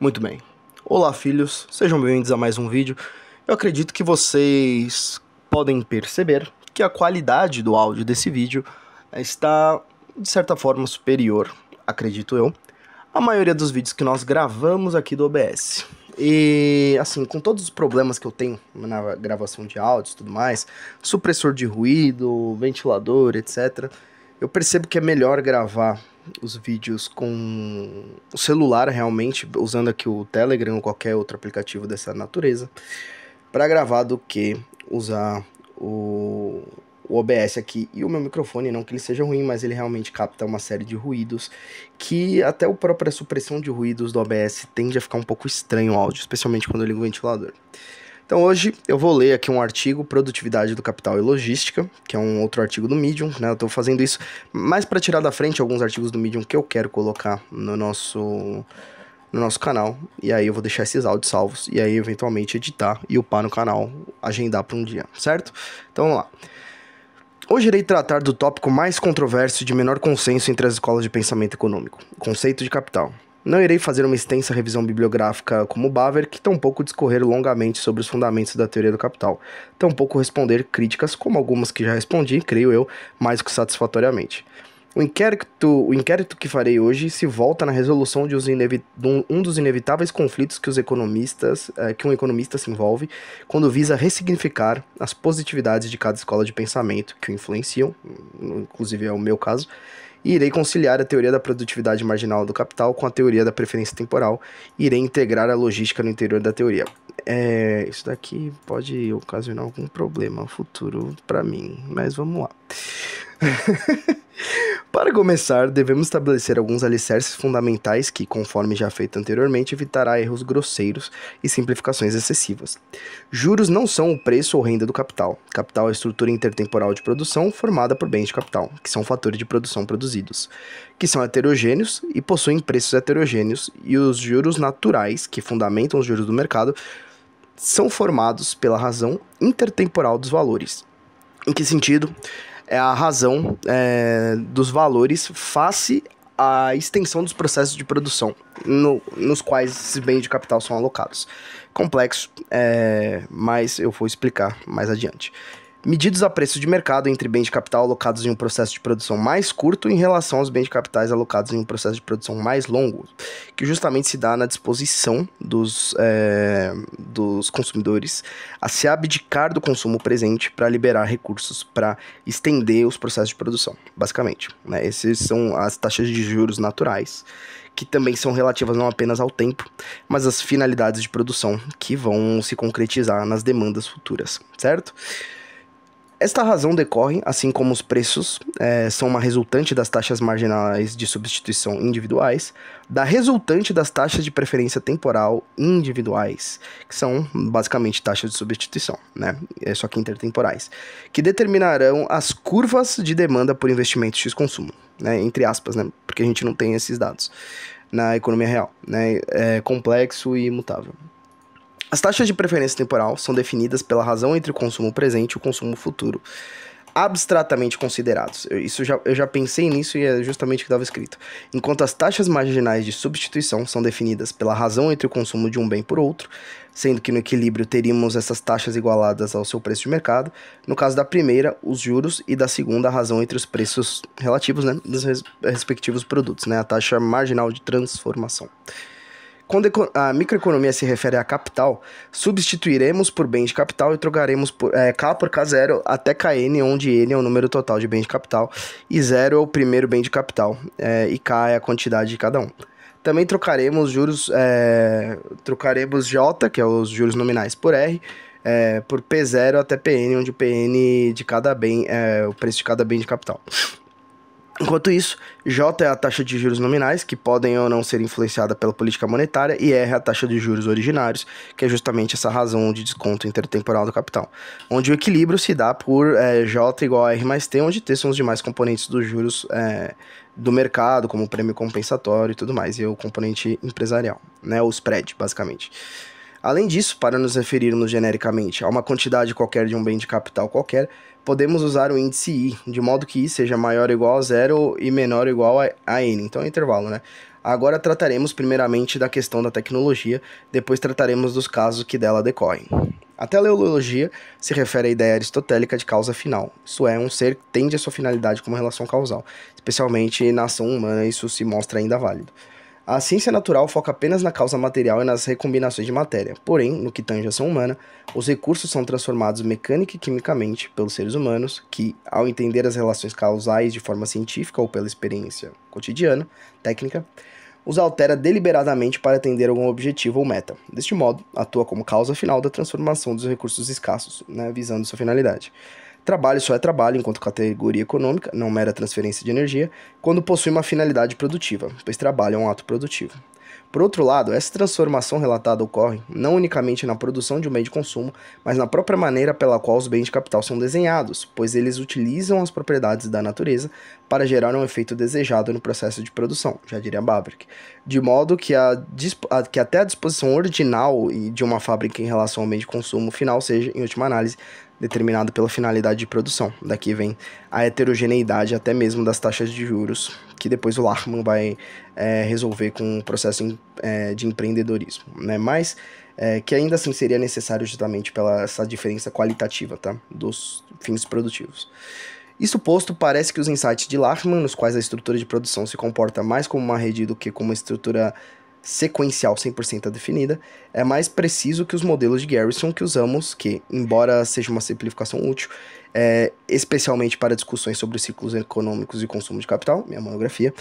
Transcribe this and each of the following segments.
Muito bem. Olá, filhos. Sejam bem-vindos a mais um vídeo. Eu acredito que vocês podem perceber que a qualidade do áudio desse vídeo está, de certa forma, superior, acredito eu, à maioria dos vídeos que nós gravamos aqui do OBS. E, assim, com todos os problemas que eu tenho na gravação de áudios e tudo mais, supressor de ruído, ventilador, etc., eu percebo que é melhor gravar os vídeos com o celular realmente, usando aqui o Telegram ou qualquer outro aplicativo dessa natureza, para gravar do que usar o, o OBS aqui e o meu microfone, não que ele seja ruim, mas ele realmente capta uma série de ruídos que até a própria supressão de ruídos do OBS tende a ficar um pouco estranho o áudio, especialmente quando eu ligo o ventilador. Então hoje eu vou ler aqui um artigo, Produtividade do Capital e Logística, que é um outro artigo do Medium, né? Eu estou fazendo isso mais para tirar da frente alguns artigos do Medium que eu quero colocar no nosso no nosso canal. E aí eu vou deixar esses áudios salvos e aí eventualmente editar e upar no canal, agendar para um dia, certo? Então vamos lá. Hoje irei tratar do tópico mais controverso e de menor consenso entre as escolas de pensamento econômico, o conceito de capital. Não irei fazer uma extensa revisão bibliográfica como Baver, que tampouco discorrer longamente sobre os fundamentos da teoria do capital, tampouco responder críticas como algumas que já respondi, creio eu, mais que satisfatoriamente. O inquérito, o inquérito que farei hoje se volta na resolução de, um dos inevitáveis conflitos que os economistas, é, que um economista se envolve quando visa ressignificar as positividades de cada escola de pensamento que o influenciam, inclusive é o meu caso, e irei conciliar a teoria da produtividade marginal do capital com a teoria da preferência temporal e irei integrar a logística no interior da teoria. É, isso daqui pode ocasionar algum problema futuro para mim, mas vamos lá. Para começar, devemos estabelecer alguns alicerces fundamentais que, conforme já feito anteriormente, evitará erros grosseiros e simplificações excessivas. Juros não são o preço ou renda do capital. Capital é a estrutura intertemporal de produção formada por bens de capital, que são fatores de produção produzidos, que são heterogêneos e possuem preços heterogêneos, e os juros naturais, que fundamentam os juros do mercado, são formados pela razão intertemporal dos valores. Em que sentido? é a razão é, dos valores face à extensão dos processos de produção no, nos quais esses bens de capital são alocados. Complexo, é, mas eu vou explicar mais adiante medidos a preço de mercado entre bens de capital alocados em um processo de produção mais curto em relação aos bens de capitais alocados em um processo de produção mais longo, que justamente se dá na disposição dos, é, dos consumidores a se abdicar do consumo presente para liberar recursos para estender os processos de produção, basicamente. Né? Essas são as taxas de juros naturais que também são relativas não apenas ao tempo, mas às finalidades de produção que vão se concretizar nas demandas futuras, certo? Esta razão decorre, assim como os preços é, são uma resultante das taxas marginais de substituição individuais, da resultante das taxas de preferência temporal individuais, que são basicamente taxas de substituição, né? É só que intertemporais, que determinarão as curvas de demanda por investimento X consumo, né? Entre aspas, né? Porque a gente não tem esses dados na economia real, né? É complexo e imutável. As taxas de preferência temporal são definidas pela razão entre o consumo presente e o consumo futuro, abstratamente considerados. Eu, isso já, eu já pensei nisso e é justamente o que estava escrito. Enquanto as taxas marginais de substituição são definidas pela razão entre o consumo de um bem por outro, sendo que no equilíbrio teríamos essas taxas igualadas ao seu preço de mercado, no caso da primeira, os juros, e da segunda, a razão entre os preços relativos né, dos res, respectivos produtos, né, a taxa marginal de transformação. Quando a microeconomia se refere a capital, substituiremos por bens de capital e trocaremos por, é, K por K0 até Kn, onde N é o número total de bens de capital e 0 é o primeiro bem de capital é, e K é a quantidade de cada um. Também trocaremos juros, é, trocaremos J, que é os juros nominais, por R, é, por P0 até Pn, onde o Pn de cada bem é o preço de cada bem de capital. Enquanto isso, J é a taxa de juros nominais, que podem ou não ser influenciada pela política monetária, e R é a taxa de juros originários, que é justamente essa razão de desconto intertemporal do capital, onde o equilíbrio se dá por é, J igual a R mais T, onde T são os demais componentes dos juros é, do mercado, como o prêmio compensatório e tudo mais, e o componente empresarial, né, o spread, basicamente. Além disso, para nos referirmos genericamente a uma quantidade qualquer de um bem de capital qualquer, podemos usar o índice i, de modo que i seja maior ou igual a zero e menor ou igual a, a n. Então é um intervalo, né? Agora trataremos primeiramente da questão da tecnologia, depois trataremos dos casos que dela decorrem. A teleologia se refere à ideia aristotélica de causa final, isso é, um ser que tende a sua finalidade como relação causal. Especialmente na ação humana, isso se mostra ainda válido. A ciência natural foca apenas na causa material e nas recombinações de matéria. Porém, no que tange a ação humana, os recursos são transformados mecânica e quimicamente pelos seres humanos, que, ao entender as relações causais de forma científica ou pela experiência cotidiana, técnica, os altera deliberadamente para atender algum objetivo ou meta. Deste modo, atua como causa final da transformação dos recursos escassos, né, visando sua finalidade. Trabalho só é trabalho, enquanto categoria econômica, não mera transferência de energia, quando possui uma finalidade produtiva, pois trabalho é um ato produtivo. Por outro lado, essa transformação relatada ocorre não unicamente na produção de um meio de consumo, mas na própria maneira pela qual os bens de capital são desenhados, pois eles utilizam as propriedades da natureza para gerar um efeito desejado no processo de produção, já diria Babrick, de modo que, a, que até a disposição ordinal de uma fábrica em relação ao meio de consumo final seja, em última análise, determinado pela finalidade de produção. Daqui vem a heterogeneidade até mesmo das taxas de juros, que depois o Lachman vai é, resolver com o processo é, de empreendedorismo, né? Mas é, que ainda assim seria necessário justamente pela essa diferença qualitativa, tá? Dos fins produtivos. Isso posto, parece que os insights de Lachman, nos quais a estrutura de produção se comporta mais como uma rede do que como uma estrutura sequencial 100% definida, é mais preciso que os modelos de Garrison que usamos, que, embora seja uma simplificação útil, é, especialmente para discussões sobre ciclos econômicos e consumo de capital, minha monografia,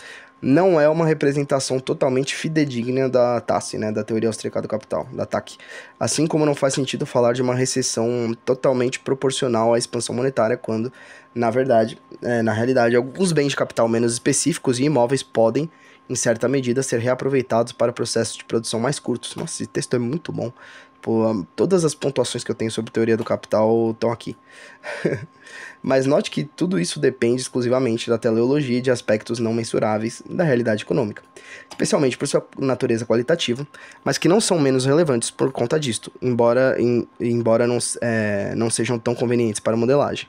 não é uma representação totalmente fidedigna da TASSE, né, da teoria austríaca do capital, da TAC. Assim como não faz sentido falar de uma recessão totalmente proporcional à expansão monetária, quando, na verdade, é, na realidade, alguns bens de capital menos específicos e imóveis podem em certa medida, ser reaproveitados para processos de produção mais curtos. Nossa, esse texto é muito bom. Pô, todas as pontuações que eu tenho sobre teoria do capital estão aqui. Mas note que tudo isso depende exclusivamente da teleologia e de aspectos não mensuráveis da realidade econômica, especialmente por sua natureza qualitativa, mas que não são menos relevantes por conta disto, embora, em, embora não, é, não sejam tão convenientes para modelagem.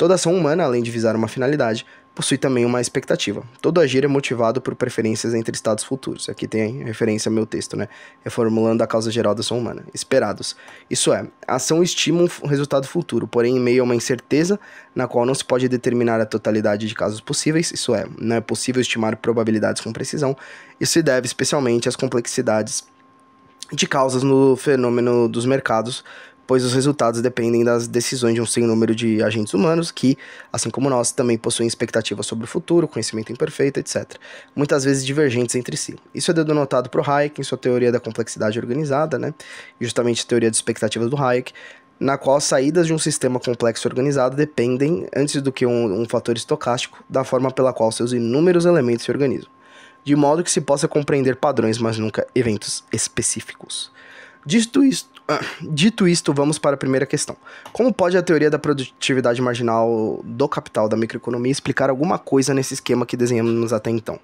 Toda ação humana, além de visar uma finalidade, possui também uma expectativa. Todo agir é motivado por preferências entre estados futuros. Aqui tem referência ao meu texto, né? Reformulando a causa geral da ação humana. Esperados. Isso é, a ação estima um resultado futuro, porém em meio a uma incerteza na qual não se pode determinar a totalidade de casos possíveis, isso é, não é possível estimar probabilidades com precisão. Isso se deve especialmente às complexidades de causas no fenômeno dos mercados, pois os resultados dependem das decisões de um sem número de agentes humanos que, assim como nós, também possuem expectativas sobre o futuro, conhecimento imperfeito, etc., muitas vezes divergentes entre si. Isso é denotado por Hayek em sua teoria da complexidade organizada, né? justamente a teoria de expectativas do Hayek, na qual as saídas de um sistema complexo organizado dependem, antes do que um, um, fator estocástico, da forma pela qual seus inúmeros elementos se organizam, de modo que se possa compreender padrões, mas nunca eventos específicos. Dito isto, ah, dito isto, vamos para a primeira questão. Como pode a teoria da produtividade marginal do capital da microeconomia explicar alguma coisa nesse esquema que desenhamos até então?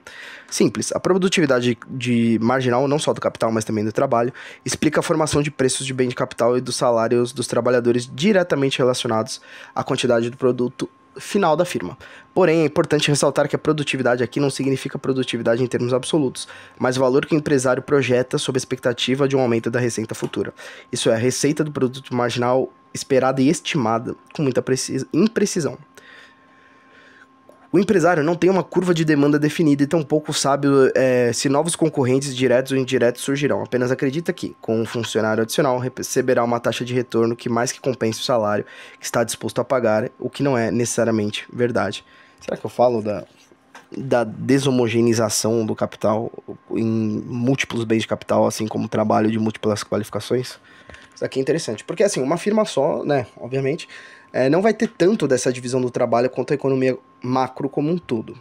Simples. A produtividade de marginal, não só do capital, mas também do trabalho, explica a formação de preços de bem de capital e dos salários dos trabalhadores diretamente relacionados à quantidade do produto final da firma. Porém, é importante ressaltar que a produtividade aqui não significa produtividade em termos absolutos, mas o valor que o empresário projeta sob a expectativa de um aumento da receita futura. Isso é a receita do produto marginal esperada e estimada com muita imprecisão. O empresário não tem uma curva de demanda definida e tampouco sabe é, se novos concorrentes diretos ou indiretos surgirão. Apenas acredita que, com um funcionário adicional, receberá uma taxa de retorno que mais que compense o salário que está disposto a pagar, o que não é necessariamente verdade. Será que eu falo da, da do capital em múltiplos bens de capital, assim como trabalho de múltiplas qualificações. Isso aqui é interessante, porque assim, uma firma só, né, obviamente, é, não vai ter tanto dessa divisão do trabalho quanto a economia macro como um todo.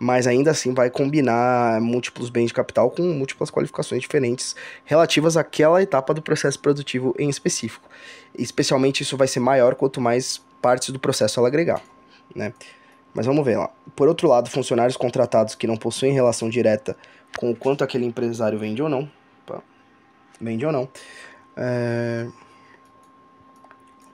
Mas ainda assim vai combinar múltiplos bens de capital com múltiplas qualificações diferentes relativas àquela etapa do processo produtivo em específico. Especialmente isso vai ser maior quanto mais partes do processo ela agregar, né? Mas vamos ver lá. Por outro lado, funcionários contratados que não possuem relação direta com o quanto aquele empresário vende ou não, opa, vende ou não, é...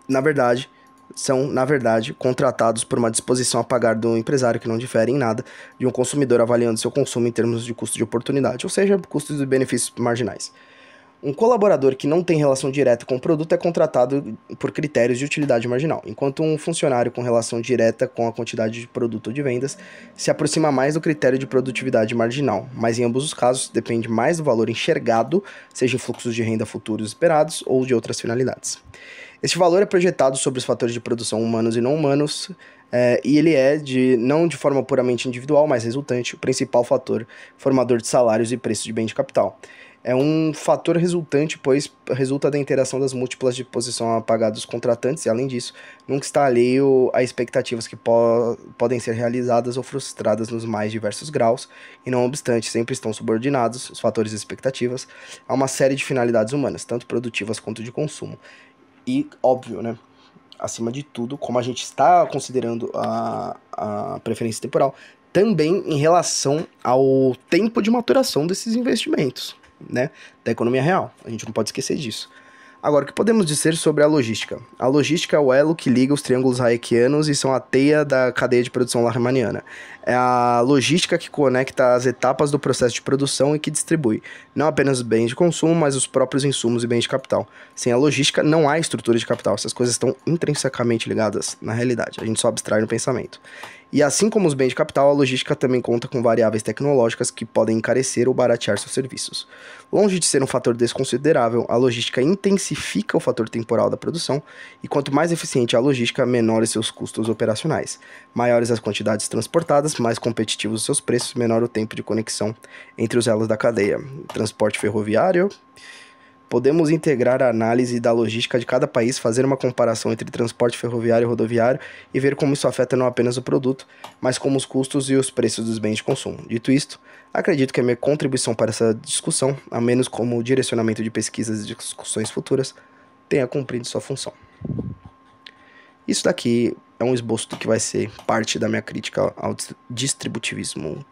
na verdade, são, na verdade, contratados por uma disposição a pagar do empresário que não difere em nada de um consumidor avaliando seu consumo em termos de custo de oportunidade, ou seja, custos e benefícios marginais. Um colaborador que não tem relação direta com o produto é contratado por critérios de utilidade marginal, enquanto um funcionário com relação direta com a quantidade de produto ou de vendas se aproxima mais do critério de produtividade marginal, mas em ambos os casos depende mais do valor enxergado, seja em fluxos de renda futuros esperados ou de outras finalidades. Este valor é projetado sobre os fatores de produção humanos e não humanos, é, e ele é, de, não de forma puramente individual, mas resultante, o principal fator formador de salários e preços de bem de capital é um fator resultante, pois resulta da interação das múltiplas de posição a pagar dos contratantes e, além disso, nunca está alheio a expectativas que po podem ser realizadas ou frustradas nos mais diversos graus, e não obstante, sempre estão subordinados os fatores expectativas a uma série de finalidades humanas, tanto produtivas quanto de consumo. E, óbvio, né? Acima de tudo, como a gente está considerando a, a preferência temporal, também em relação ao tempo de maturação desses investimentos né, da economia real. A gente não pode esquecer disso. Agora, o que podemos dizer sobre a logística? A logística é o elo que liga os triângulos hayekianos e são a teia da cadeia de produção larmaniana. É a logística que conecta as etapas do processo de produção e que distribui não apenas os bens de consumo, mas os próprios insumos e bens de capital. Sem a logística, não há estrutura de capital. Essas coisas estão intrinsecamente ligadas na realidade. A gente só abstrai no pensamento. E assim como os bens de capital, a logística também conta com variáveis tecnológicas que podem encarecer ou baratear seus serviços. Longe de ser um fator desconsiderável, a logística intensifica o fator temporal da produção, e quanto mais eficiente a logística, menores seus custos operacionais. Maiores as quantidades transportadas, mais competitivos os seus preços, menor o tempo de conexão entre os elos da cadeia. Transporte ferroviário, podemos integrar a análise da logística de cada país, fazer uma comparação entre transporte ferroviário e rodoviário e ver como isso afeta não apenas o produto, mas como os custos e os preços dos bens de consumo. Dito isto, acredito que a minha contribuição para essa discussão, a menos como direcionamento de pesquisas e discussões futuras, tenha cumprido sua função. Isso daqui é um esboço do que vai ser parte da minha crítica ao distributivismo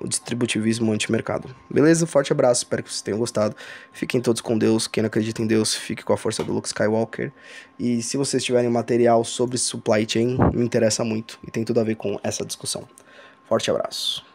o distributivismo antimercado. mercado Beleza? Forte abraço, espero que vocês tenham gostado. Fiquem todos com Deus. Quem não acredita em Deus, fique com a força do Luke Skywalker. E se vocês tiverem material sobre supply chain, me interessa muito e tem tudo a ver com essa discussão. Forte abraço.